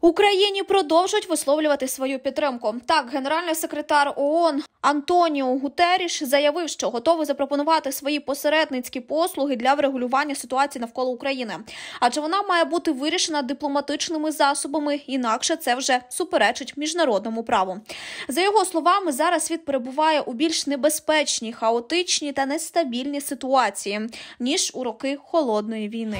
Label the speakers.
Speaker 1: Україні продовжують висловлювати свою підтримку. Так, генеральний секретар ООН Антоніо Гутеріш заявив, що готовий запропонувати свої посередницькі послуги для врегулювання ситуації навколо України, адже вона має бути вирішена дипломатичними засобами, інакше це вже суперечить міжнародному праву. За його словами, зараз світ перебуває у більш небезпечній, хаотичній та нестабільній ситуації ніж у роки холодної війни.